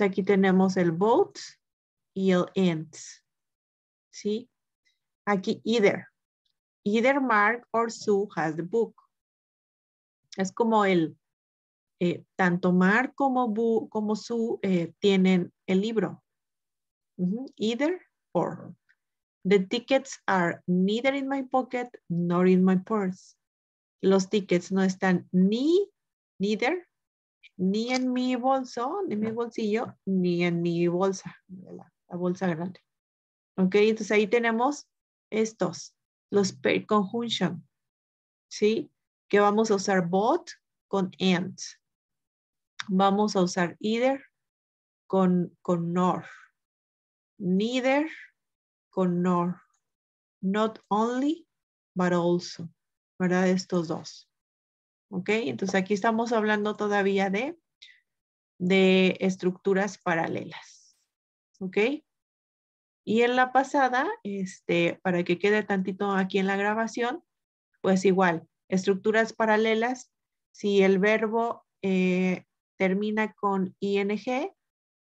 aquí tenemos el both y el end Aquí either. Either Mark or Sue has the book. Es como el, eh, tanto Mark como, como Sue eh, tienen el libro. Either or. The tickets are neither in my pocket nor in my purse. Los tickets no están ni, neither, ni en mi bolso, ni en mi bolsillo, ni en mi bolsa, la, bolsa grande. ¿Ok? Entonces ahí tenemos estos, los pay conjunction, ¿sí? Que vamos a usar both con and. Vamos a usar either con, con nor. Neither con nor. Not only, but also. ¿Verdad? Estos dos. ¿Ok? Entonces aquí estamos hablando todavía de, de estructuras paralelas. ¿Ok? Y en la pasada, este, para que quede tantito aquí en la grabación, pues igual, estructuras paralelas, si el verbo eh, termina con ing,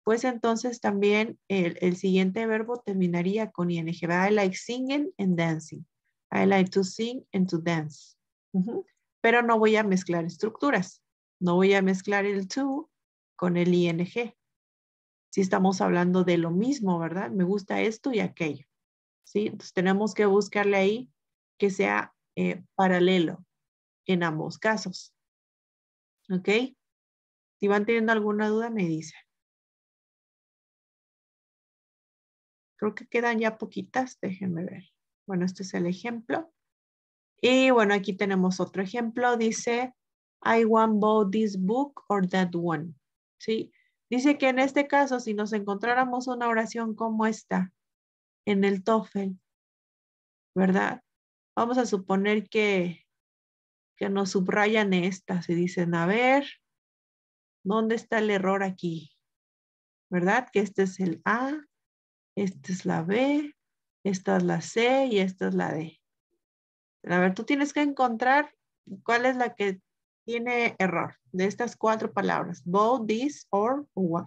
pues entonces también el, siguiente verbo terminaría con ing. I like singing and dancing. I like to sing and to dance pero no voy a mezclar estructuras. No voy a mezclar el to con el ing. Si estamos hablando de lo mismo, ¿verdad? Me gusta esto y aquello. ¿sí? Entonces tenemos que buscarle ahí que sea eh, paralelo en ambos casos. ¿Ok? Si van teniendo alguna duda, me dicen. Creo que quedan ya poquitas, déjenme ver. Bueno, este es el ejemplo. Y bueno, aquí tenemos otro ejemplo. Dice, I want both this book or that one. ¿Sí? Dice que en este caso, si nos encontráramos una oración como esta en el TOEFL, ¿verdad? Vamos a suponer que, que nos subrayan esta, y dicen, a ver, ¿dónde está el error aquí? ¿Verdad? Que este es el A, esta es la B, esta es la C y esta es la D. A ver, tú tienes que encontrar cuál es la que tiene error de estas cuatro palabras. Both, this, or, what.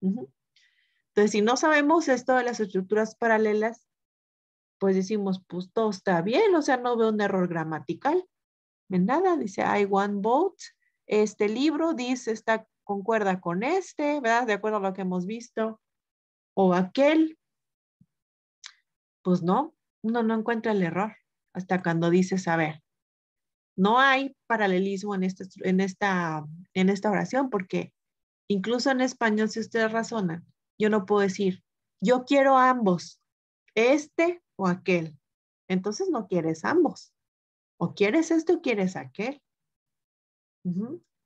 Entonces, si no sabemos esto de las estructuras paralelas, pues decimos, pues todo está bien, o sea, no veo un error gramatical. En nada, dice, I one vote. Este libro, dice, está concuerda con este, ¿verdad? De acuerdo a lo que hemos visto. O aquel. Pues no, uno no encuentra el error hasta cuando dices, a ver, no hay paralelismo en, este, en, esta, en esta oración porque incluso en español, si ustedes razonan, yo no puedo decir, yo quiero ambos, este o aquel. Entonces no quieres ambos. O quieres esto o quieres aquel.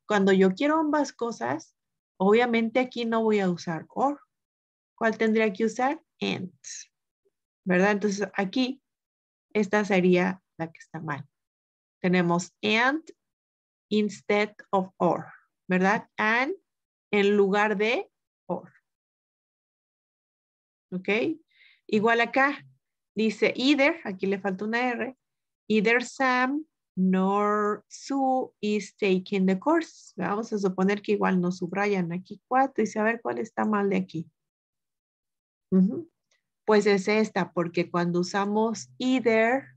Cuando yo quiero ambas cosas, obviamente aquí no voy a usar or. ¿Cuál tendría que usar? And. ¿Verdad? Entonces aquí esta sería la que está mal. Tenemos and instead of or, ¿verdad? And en lugar de or. ¿Ok? Igual acá dice either, aquí le falta una R, either Sam nor Sue is taking the course. Vamos a suponer que igual nos subrayan aquí cuatro y ver cuál está mal de aquí. Pues es esta, porque cuando usamos either,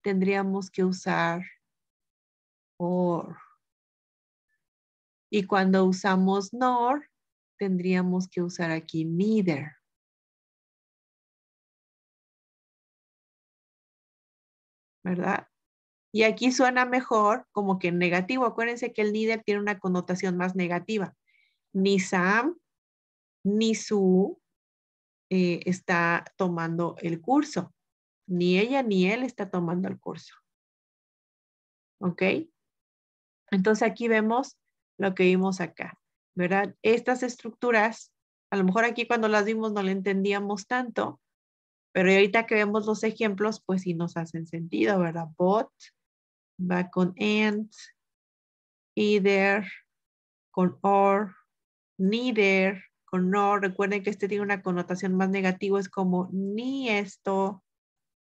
tendríamos que usar or. Y cuando usamos nor, tendríamos que usar aquí neither. ¿Verdad? Y aquí suena mejor como que negativo. Acuérdense que el neither tiene una connotación más negativa. Ni Sam, ni su, eh, está tomando el curso. Ni ella ni él está tomando el curso. ¿Ok? Entonces aquí vemos lo que vimos acá, ¿verdad? Estas estructuras, a lo mejor aquí cuando las vimos no le entendíamos tanto, pero ahorita que vemos los ejemplos, pues sí nos hacen sentido, ¿verdad? Bot va con and, either, con or, neither, con no, recuerden que este tiene una connotación más negativa, es como ni esto,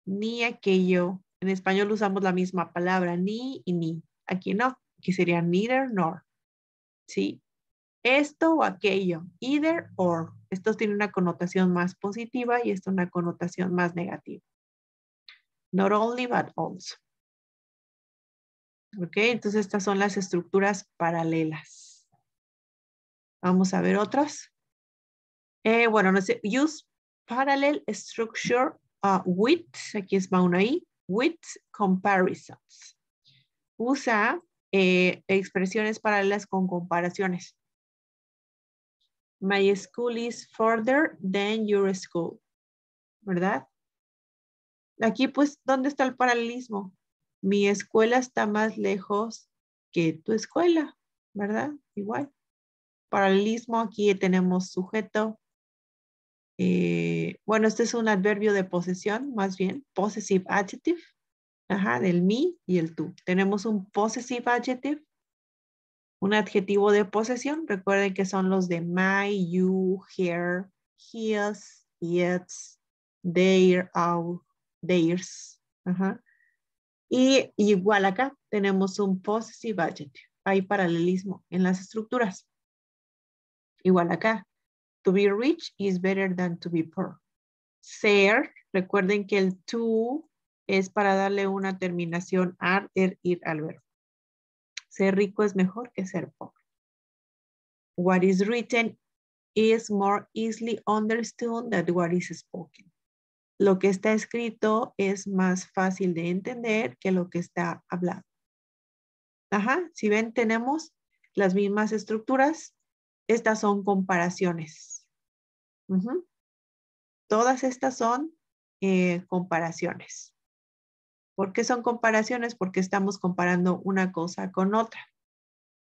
ni aquello. En español usamos la misma palabra, ni y ni. Aquí no, aquí sería neither nor. ¿Sí? Esto o aquello, either or. Esto tiene una connotación más positiva y esto una connotación más negativa. Not only, but also. ¿Ok? Entonces estas son las estructuras paralelas. Vamos a ver otras. Eh, bueno, no sé, use parallel structure uh, with, aquí es va uno ahí, with comparisons. Usa eh, expresiones paralelas con comparaciones. My school is further than your school. ¿Verdad? Aquí, pues, ¿dónde está el paralelismo? Mi escuela está más lejos que tu escuela, ¿verdad? Igual. Paralelismo, aquí tenemos sujeto, eh, bueno, este es un adverbio de posesión, más bien, possessive adjective, del mí y el tú. Tenemos un possessive adjective, un adjetivo de posesión. Recuerden que son los de my, you, her, his, its, their, our, theirs. Y igual acá tenemos un possessive adjective. Hay paralelismo en las estructuras. Igual acá, To be rich is better than to be poor. Ser, recuerden que el to es para darle una terminación ar, er, ir al verbo. Ser rico es mejor que ser pobre. What is written is more easily understood than what is spoken. Lo que está escrito es más fácil de entender que lo que está hablado. Ajá, si ven, tenemos las mismas estructuras. Estas son comparaciones. Todas estas son eh, comparaciones. ¿Por qué son comparaciones? Porque estamos comparando una cosa con otra.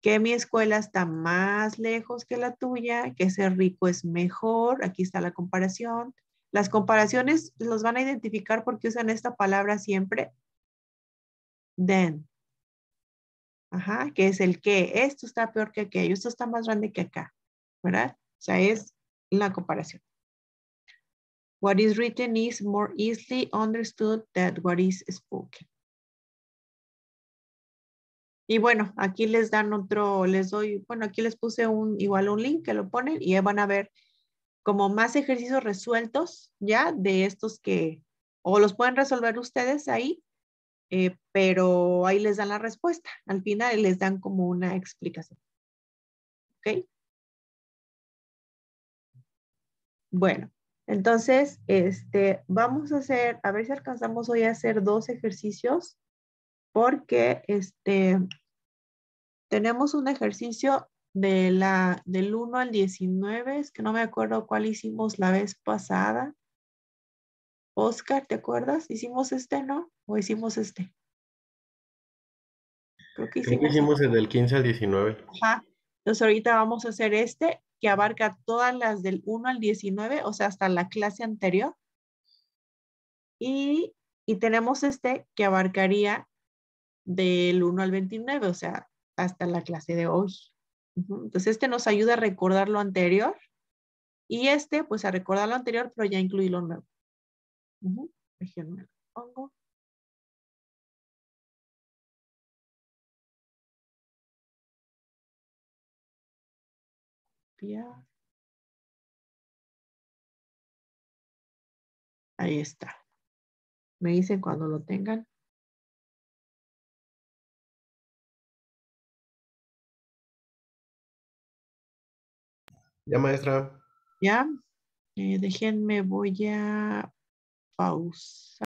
Que mi escuela está más lejos que la tuya, que ser rico es mejor. Aquí está la comparación. Las comparaciones los van a identificar porque usan esta palabra siempre. Then. Ajá, que es el que. Esto está peor que aquello. Esto está más grande que acá. ¿Verdad? O sea, es la comparación. What is written is more easily understood than what is spoken. Y bueno, aquí les dan otro, les doy, bueno, aquí les puse un, igual un link que lo ponen y ahí van a ver como más ejercicios resueltos ya de estos que, o los pueden resolver ustedes ahí, eh, pero ahí les dan la respuesta. Al final les dan como una explicación. ¿Ok? Bueno, entonces, este, vamos a hacer, a ver si alcanzamos hoy a hacer dos ejercicios, porque este, tenemos un ejercicio de la, del 1 al 19, es que no me acuerdo cuál hicimos la vez pasada. Oscar, ¿te acuerdas? ¿Hicimos este, no? ¿O hicimos este? Creo que hicimos, Creo que hicimos este. el del 15 al 19. Ajá. Entonces ahorita vamos a hacer este que abarca todas las del 1 al 19, o sea, hasta la clase anterior. Y, tenemos este que abarcaría del 1 al 29, o sea, hasta la clase de hoy. Entonces, este nos ayuda a recordar lo anterior y este, pues a recordar lo anterior, pero ya incluí lo nuevo. Ahí está. Me dicen cuando lo tengan. Ya, maestra. Ya. Eh, déjenme, voy a pausar.